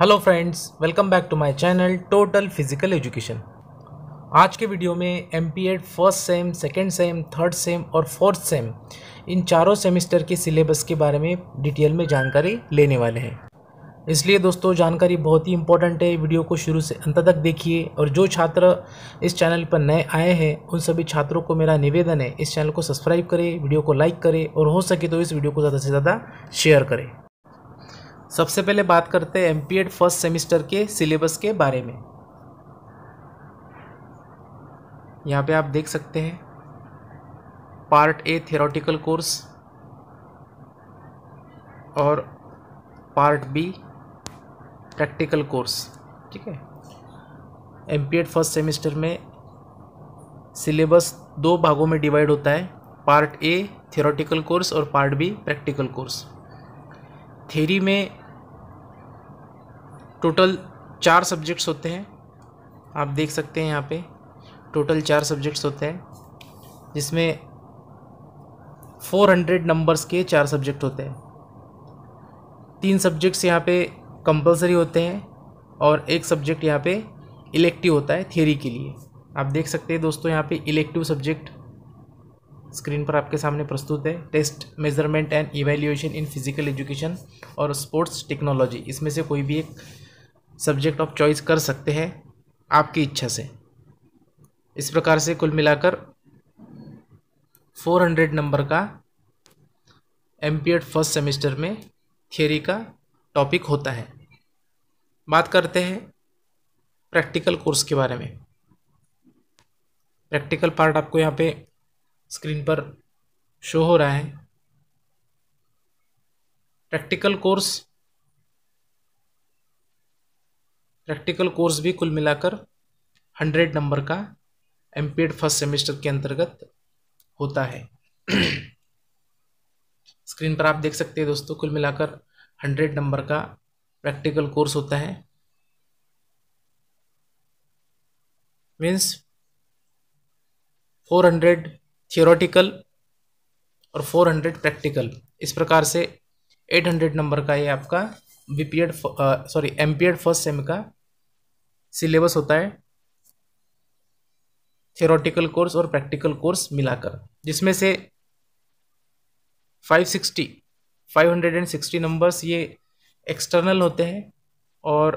hello friends welcome back to my channel total physical education आज के video में M P Ed first sem second sem third sem और fourth sem इन चारों semester के syllabus के बारे में डिटेल में जानकारी लेने वाले हैं इसलिए दोस्तों जानकारी बहुत ही इंपॉर्टेंट है वीडियो को शुरू से अंत तक देखिए और जो छात्र इस चैनल पर नए आए हैं उन सभी छात्रों को मेरा निवेदन है इस चैनल को सब्सक्राइब करें वीडियो को लाइक करें और हो सके तो इस वीडियो को ज़्यादा से ज़्यादा शेयर करें सबसे पहले बात करते हैं एम फर्स्ट सेमेस्टर के सिलेबस के बारे में यहाँ पे आप देख सकते हैं पार्ट ए थेरोटिकल कोर्स और पार्ट बी प्रैक्टिकल कोर्स ठीक है एम फर्स्ट सेमेस्टर में सिलेबस दो भागों में डिवाइड होता है पार्ट ए थेरोटिकल कोर्स और part B practical course theory में टोटल चार सब्जेक्ट्स होते हैं आप देख सकते हैं यहाँ पे टोटल चार सब्जेक्ट्स होते हैं जिसमें फोर हंड्रेड नंबर्स के चार सब्जेक्ट होते हैं तीन सब्जेक्ट्स यहाँ पे कंपलसरी होते हैं और एक सब्जेक्ट यहाँ पे इलेक्टिव होता है थियोरी के लिए आप देख सकते हैं दोस्तों यहाँ पे इलेक्टिव सब्जेक्ट स्क्रीन पर आपके सामने प्रस्तुत है test measurement and evaluation in physical education और स्पोर्ट्स टेक्नोलॉजी इसमें से कोई भी एक सब्जेक्ट ऑफ चॉइस कर सकते हैं आपकी इच्छा से इस प्रकार से कुल मिलाकर 400 नंबर का एम फर्स्ट सेमेस्टर में थियोरी का टॉपिक होता है बात करते हैं प्रैक्टिकल कोर्स के बारे में प्रैक्टिकल पार्ट आपको यहाँ पे स्क्रीन पर शो हो रहा है प्रैक्टिकल कोर्स प्रैक्टिकल कोर्स भी कुल मिलाकर हंड्रेड नंबर का एम फर्स्ट सेमेस्टर के अंतर्गत होता है स्क्रीन पर आप देख सकते हैं दोस्तों कुल मिलाकर हंड्रेड नंबर का प्रैक्टिकल कोर्स होता है मीन्स फोर हंड्रेड थियोरटिकल और फोर हंड्रेड प्रैक्टिकल इस प्रकार से एट हंड्रेड नंबर का ये आपका B P Ed sorry M P Ed first sem का सिलेबस होता है थ्योरेटिकल कोर्स और प्रैक्टिकल कोर्स मिलाकर जिसमें से 560 560 नंबर्स ये एक्सटर्नल होते हैं और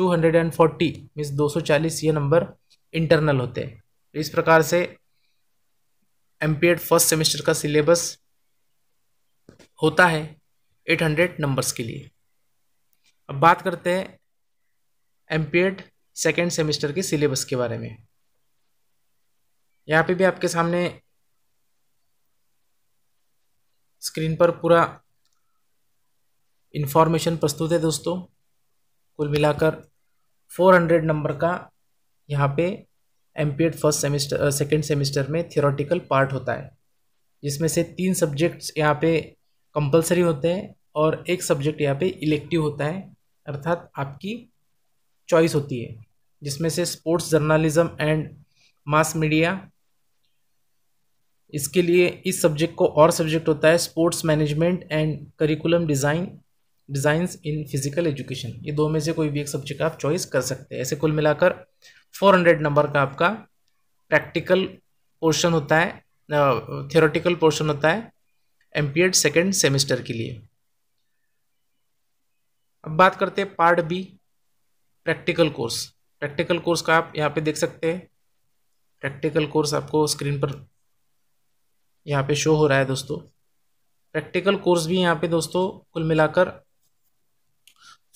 240 मीन्स 240 ये नंबर इंटरनल होते हैं इस प्रकार से एम फर्स्ट सेमेस्टर का सिलेबस होता है 800 नंबर्स के लिए अब बात करते हैं एम सेकेंड सेमिस्टर के सिलेबस के बारे में यहाँ पे भी आपके सामने स्क्रीन पर पूरा इन्फॉर्मेशन प्रस्तुत है दोस्तों कुल मिलाकर 400 नंबर का यहाँ पे M P first semester second semester में थियोरटिकल पार्ट होता है जिसमें से तीन सब्जेक्ट्स यहाँ पे कंपलसरी होते हैं और एक सब्जेक्ट यहाँ पे इलेक्टिव होता है अर्थात आपकी चॉइस होती है जिसमें से sports journalism and mass media इसके लिए इस सब्जेक्ट को और सब्जेक्ट होता है sports management and curriculum design designs in physical education ये दो में से कोई भी एक सब्जेक्ट आप चॉइस कर सकते हैं ऐसे कुल मिलाकर 400 नंबर का आपका प्रैक्टिकल पोर्शन होता है थियोरटिकल पोर्शन होता है एम एड सेकेंड सेमेस्टर के लिए अब बात करते हैं part B practical course practical course का आप यहाँ पे देख सकते हैं प्रैक्टिकल कोर्स आपको स्क्रीन पर यहाँ पे शो हो रहा है दोस्तों प्रैक्टिकल कोर्स भी यहाँ पे दोस्तों कुल मिलाकर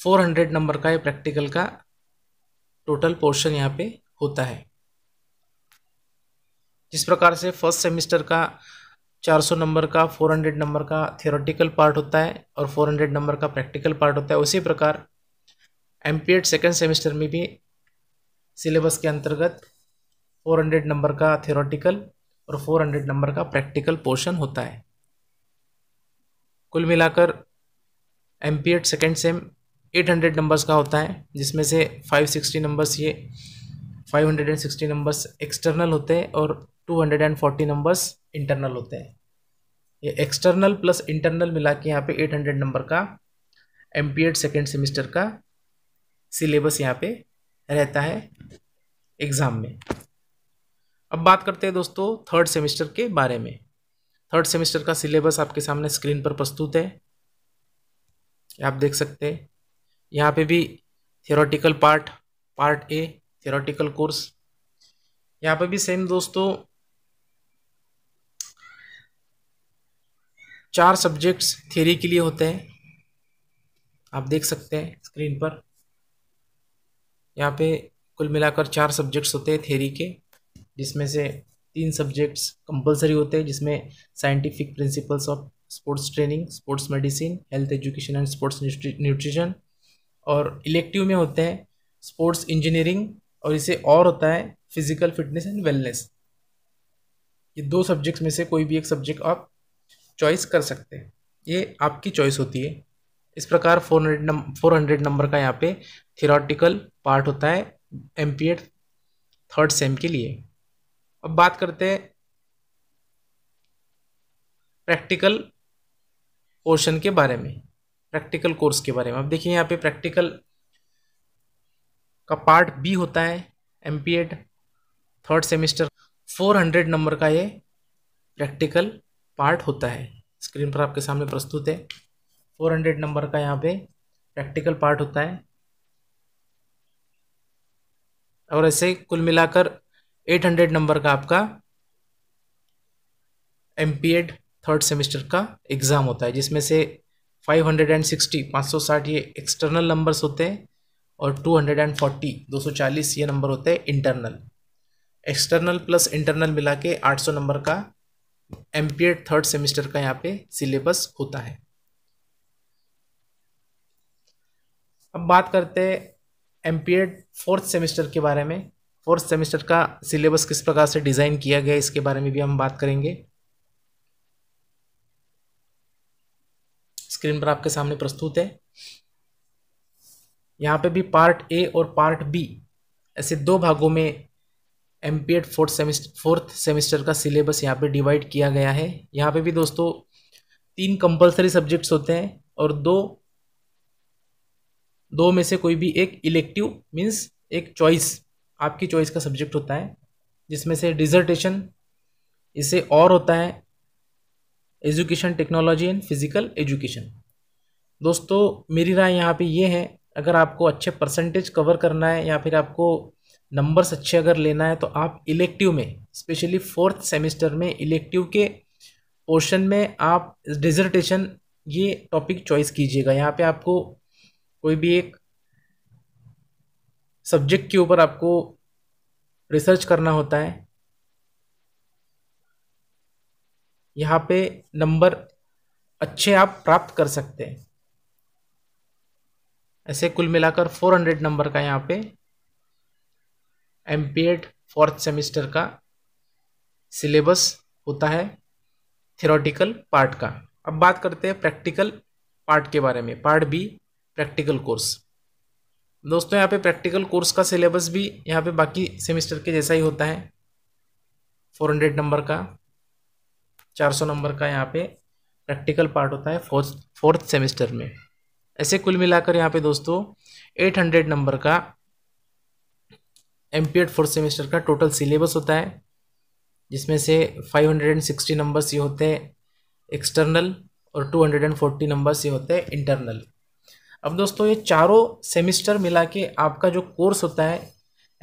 400 नंबर का ये प्रैक्टिकल का टोटल पोर्शन यहाँ पे होता है जिस प्रकार से फर्स्ट सेमिस्टर का 400 नंबर का 400 नंबर का थियोरटिकल पार्ट होता है और 400 नंबर का प्रैक्टिकल पार्ट होता है उसी प्रकार M P Ed second semester में भी सिलेबस के अंतर्गत 400 नंबर का थेरोटिकल और 400 नंबर का प्रैक्टिकल पोर्शन होता है कुल मिलाकर M P Ed second sem 800 numbers का होता है जिसमें से 560 नंबर्स ये 560 नंबर्स एक्सटर्नल होते हैं और 240 नंबर्स इंटरनल होते हैं ये एक्सटर्नल प्लस इंटरनल मिला के यहाँ पे 800 नंबर का M P Ed second semester का सिलेबस यहाँ पे रहता है एग्ज़ाम में अब बात करते हैं दोस्तों थर्ड सेमेस्टर के बारे में थर्ड सेमेस्टर का सिलेबस आपके सामने स्क्रीन पर प्रस्तुत है आप देख सकते हैं यहाँ पे भी theoretical part part A theoretical course यहाँ पे भी सेम दोस्तों चार सब्जेक्ट्स थ्योरी के लिए होते हैं आप देख सकते हैं स्क्रीन पर यहाँ पे कुल मिलाकर चार सब्जेक्ट्स होते हैं थेरी के जिसमें से तीन सब्जेक्ट्स कंपलसरी होते हैं जिसमें scientific principles of sports training sports medicine health education and sports nutrition और इलेक्टिव में होते हैं स्पोर्ट्स इंजीनियरिंग और इसे और होता है फिजिकल फिटनेस एंड वेलनेस ये दो सब्जेक्ट्स में से कोई भी एक सब्जेक्ट आप चॉइस कर सकते हैं ये आपकी चॉइस होती है इस प्रकार फोर हंड्रेड नम फोर हंड्रेड नंबर का यहाँ पे थियोरटिकल पार्ट होता है M P Ed third sem के लिए अब बात करते हैं प्रैक्टिकल पोर्शन के बारे में प्रैक्टिकल कोर्स के बारे में अब देखिए यहाँ पे प्रैक्टिकल का पार्ट बी होता है M P Ed third semester four hundred number का ये प्रैक्टिकल पार्ट होता है स्क्रीन पर आपके सामने प्रस्तुत है फोर हंड्रेड नंबर का यहाँ पे प्रैक्टिकल पार्ट होता है और ऐसे कुल मिलाकर एट हंड्रेड नंबर का आपका M P Ed third semester का एग्ज़ाम होता है जिसमें से फाइव हंड्रेड एंड सिक्सटी पाँच सौ साठ ये एक्सटर्नल नंबर्स होते हैं और टू हंड्रेड एंड फोर्टी दो सौ चालीस ये नंबर होते हैं इंटरनल एक्सटर्नल प्लस इंटरनल मिला के आठ सौ नंबर का M P Ed third semester का यहाँ पे सिलेबस होता है अब बात करते हैं एम पी फोर्थ सेमेस्टर के बारे में फोर्थ सेमेस्टर का सिलेबस किस प्रकार से डिज़ाइन किया गया इसके बारे में भी हम बात करेंगे स्क्रीन पर आपके सामने प्रस्तुत है यहाँ पे भी पार्ट ए और पार्ट बी ऐसे दो भागों में M P Ed fourth semester fourth semester का सिलेबस यहाँ पे डिवाइड किया गया है यहाँ पे भी दोस्तों तीन कंपलसरी सब्जेक्ट्स होते हैं और दो दो में से कोई भी एक इलेक्टिव मीन्स एक चॉइस आपकी चॉइस का सब्जेक्ट होता है जिसमें से डिजर्टेशन इसे और होता है education technology and physical education दोस्तों मेरी राय यहाँ पे ये है अगर आपको अच्छे परसेंटेज कवर करना है या फिर आपको नंबर्स अच्छे अगर लेना है तो आप इलेक्टिव में स्पेशली फोर्थ सेमेस्टर में इलेक्टिव के पोर्शन में आप डिजर्टेशन ये टॉपिक चॉइस कीजिएगा यहाँ पे आपको कोई भी एक सब्जेक्ट के ऊपर आपको रिसर्च करना होता है यहाँ पे नंबर अच्छे आप प्राप्त कर सकते हैं ऐसे कुल मिलाकर 400 नंबर का यहाँ पे एम फोर्थ सेमिस्टर का सिलेबस होता है थियोरटिकल पार्ट का अब बात करते हैं प्रैक्टिकल पार्ट के बारे में पार्ट बी प्रैक्टिकल कोर्स दोस्तों यहाँ पे प्रैक्टिकल कोर्स का सिलेबस भी यहाँ पे बाकी सेमेस्टर के जैसा ही होता है फोर हंड्रेड नंबर का चार सौ नंबर का यहाँ पे प्रैक्टिकल पार्ट होता है फोर्थ फोर्थ सेमेस्टर में ऐसे कुल मिलाकर यहाँ पे दोस्तों एट हंड्रेड नंबर का एम पी फोर्थ सेमेस्टर का टोटल सिलेबस होता है जिसमें से five hundred and sixty numbers ये होते हैं एक्सटर्नल और two hundred and forty numbers ये होते हैं इंटरनल अब दोस्तों ये चारों सेमिस्टर मिला के आपका जो कोर्स होता है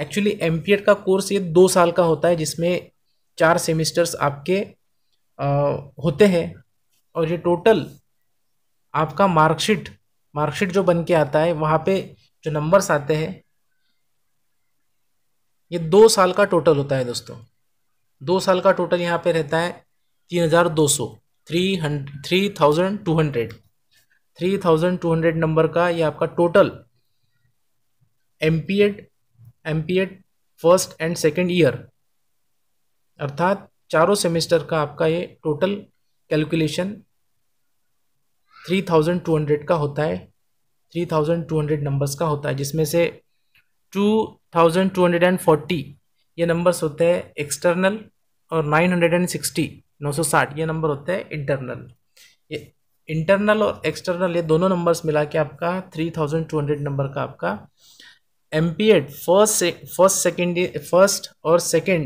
एक्चुअली एम का कोर्स ये दो साल का होता है जिसमें चार सेमिस्टर्स आपके आ, होते हैं और ये टोटल आपका मार्कशीट मार्कशीट जो बन के आता है वहाँ पे जो नंबर्स आते हैं ये दो साल का टोटल होता है दोस्तों दो साल का टोटल यहाँ पे रहता है तीन हज़ार दो सौ थ्री हंड three thousand two hundred three thousand two hundred number का ये आपका total M M P Ed P Ed first and second year अर्थात चारों सेमेस्टर का आपका ये total calculation three thousand two hundred का होता है three thousand two hundred numbers का होता है जिसमें से two thousand two hundred and forty ये नंबर्स होते हैं एक्सटर्नल और नाइन हंड्रेड एंड सिक्सटी नौ सौ साठ ये नंबर होते हैं इंटरनल ये इंटरनल और एक्सटर्नल ये दोनों नंबर्स मिला के आपका three thousand two hundred number का आपका एम पी एड फर्स्ट से फर्स्ट सेकेंड फर्स्ट और सेकेंड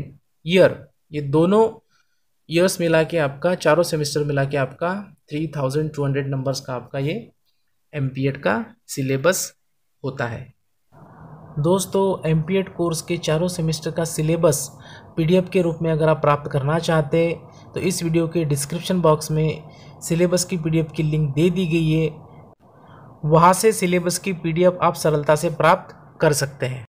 ईयर ये दोनों ईयर्स मिला के आपका चारों सेमेस्टर मिला के आपका three thousand two hundred numbers का आपका ये एम पी एड का सिलेबस होता है दोस्तों एम पी एड कोर्स के चारों सेमेस्टर का सिलेबस पी डी एफ के रूप में अगर आप प्राप्त करना चाहते तो इस वीडियो के डिस्क्रिप्शन बॉक्स में सिलेबस की पीडीएफ की लिंक दे दी गई है वहाँ से सिलेबस की पीडीएफ आप सरलता से प्राप्त कर सकते हैं